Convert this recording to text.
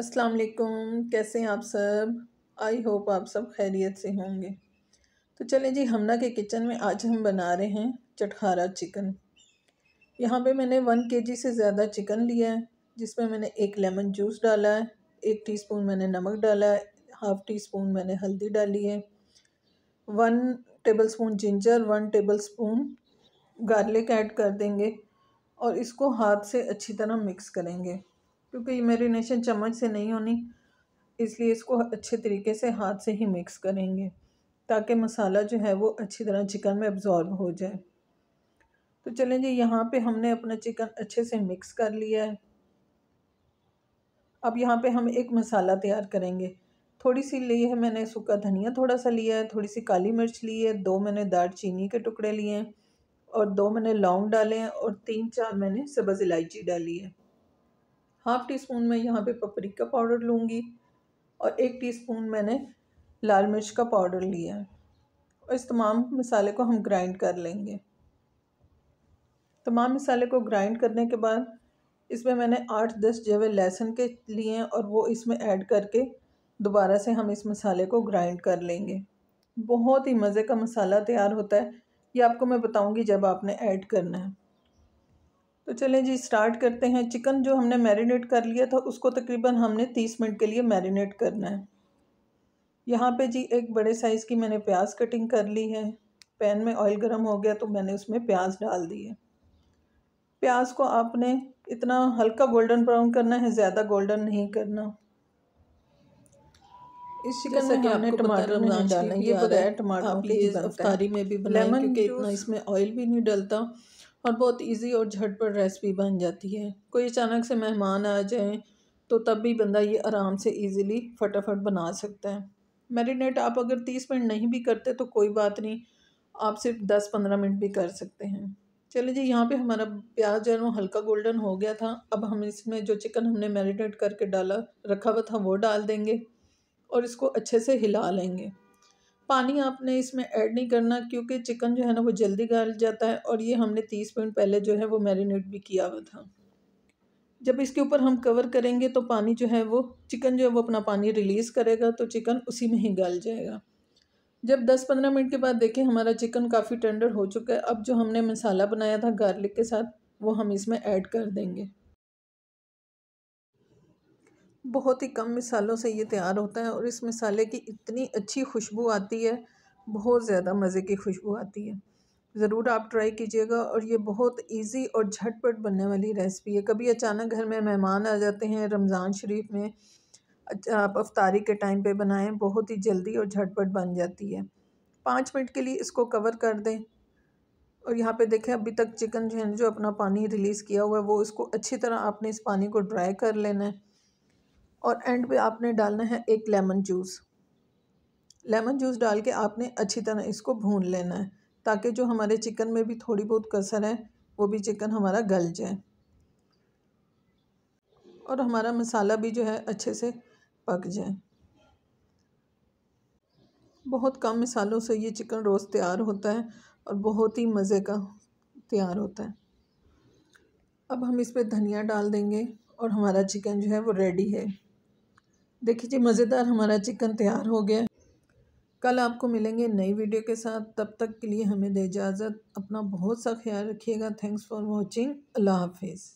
अस्सलाम वालेकुम कैसे हैं आप सब आई होप आप सब खैरियत से होंगे तो चलें जी हमना के किचन में आज हम बना रहे हैं चटखारा चिकन यहाँ पे मैंने वन केजी से ज़्यादा चिकन लिया है जिसमें मैंने एक लेमन जूस डाला है एक टीस्पून मैंने नमक डाला है हाफ़ टी स्पून मैंने हल्दी डाली है one tablespoon ginger one tablespoon garlic add कर देंगे और इसको हाथ से अच्छी तरह मिक्स करेंगे क्योंकि मेरीनेशन चम्मच से नहीं होनी इसलिए इसको अच्छे तरीके से हाथ से ही मिक्स करेंगे ताकि मसाला जो है वो अच्छी तरह चिकन में अब्ज़ॉर्ब हो जाए तो चलें जी यहाँ पे हमने अपना चिकन अच्छे से मिक्स कर लिया है अब यहाँ पे हम एक मसाला तैयार करेंगे थोड़ी सी ली है मैंने सूखा धनिया थोड़ा सा लिया है थोड़ी सी काली मिर्च ली है दो मैंने चीनी के टुकड़े लिए हैं और दो मैंने लौंग डाले हैं और तीन चार मैंने सब्ज़ इलायची डाली है हाफ़ टी स्पून मैं यहाँ पे पपरी का पाउडर लूँगी और एक टीस्पून मैंने लाल मिर्च का पाउडर लिया है और इस तमाम मसाले को हम ग्राइंड कर लेंगे तमाम मसाले को ग्राइंड करने के बाद इसमें मैंने आठ दस जवे लहसुन के लिए हैं और वो इसमें ऐड करके दोबारा से हम इस मसाले को ग्राइंड कर लेंगे बहुत ही मज़े का मसाला तैयार होता है ये आपको मैं बताऊंगी जब आपने ऐड करना है तो चलें जी स्टार्ट करते हैं चिकन जो हमने मैरिनेट कर लिया था उसको तकरीबन हमने तीस मिनट के लिए मैरिनेट करना है यहाँ पे जी एक बड़े साइज़ की मैंने प्याज कटिंग कर ली है पैन में ऑयल गर्म हो गया तो मैंने उसमें प्याज डाल दिए प्याज को आपने इतना हल्का गोल्डन ब्राउन करना है ज़्यादा गोल्डन नहीं करना इस चिकन में हमने टमाटर नहीं डालना ये बताया टमाटर में भी क्योंकि इतना इसमें ऑयल भी नहीं डलता और बहुत इजी और झटपट रेसिपी बन जाती है कोई अचानक से मेहमान आ जाए तो तब भी बंदा ये आराम से इजीली फटाफट बना सकता है मैरिनेट आप अगर तीस मिनट नहीं भी करते तो कोई बात नहीं आप सिर्फ दस पंद्रह मिनट भी कर सकते हैं चलिए जी यहाँ पे हमारा प्याज है वो हल्का गोल्डन हो गया था अब हम इसमें जो चिकन हमने मैरिनेट करके डाला रखा हुआ था वो डाल देंगे और इसको अच्छे से हिला लेंगे पानी आपने इसमें ऐड नहीं करना क्योंकि चिकन जो है ना वो जल्दी गल जाता है और ये हमने तीस मिनट पहले जो है वो मैरिनेट भी किया हुआ था जब इसके ऊपर हम कवर करेंगे तो पानी जो है वो चिकन जो है वो अपना पानी रिलीज़ करेगा तो चिकन उसी में ही गल जाएगा जब 10-15 मिनट के बाद देखें हमारा चिकन काफ़ी टेंडर हो चुका है अब जो हमने मसाला बनाया था गार्लिक के साथ वो हम इसमें ऐड कर देंगे बहुत ही कम मिसालों से ये तैयार होता है और इस मिसाले की इतनी अच्छी खुशबू आती है बहुत ज़्यादा मज़े की खुशबू आती है ज़रूर आप ट्राई कीजिएगा और ये बहुत इजी और झटपट बनने वाली रेसिपी है कभी अचानक घर में मेहमान आ जाते हैं रमज़ान शरीफ में आप अफ्तारी के टाइम पे बनाएं बहुत ही जल्दी और झटपट बन जाती है पाँच मिनट के लिए इसको कवर कर दें और यहाँ पे देखें अभी तक चिकन जो है जो अपना पानी रिलीज़ किया हुआ है वो इसको अच्छी तरह आपने इस पानी को ड्राई कर लेना है और एंड पे आपने डालना है एक लेमन जूस लेमन जूस डाल के आपने अच्छी तरह इसको भून लेना है ताकि जो हमारे चिकन में भी थोड़ी बहुत कसर है वो भी चिकन हमारा गल जाए और हमारा मसाला भी जो है अच्छे से पक जाए बहुत कम मसालों से ये चिकन रोस्ट तैयार होता है और बहुत ही मज़े का तैयार होता है अब हम इस पर धनिया डाल देंगे और हमारा चिकन जो है वो रेडी है देखिए जी मज़ेदार हमारा चिकन तैयार हो गया कल आपको मिलेंगे नई वीडियो के साथ तब तक के लिए हमें दे इजाज़त अपना बहुत सा ख्याल रखिएगा थैंक्स फॉर वॉचिंग अल्लाह हाफिज़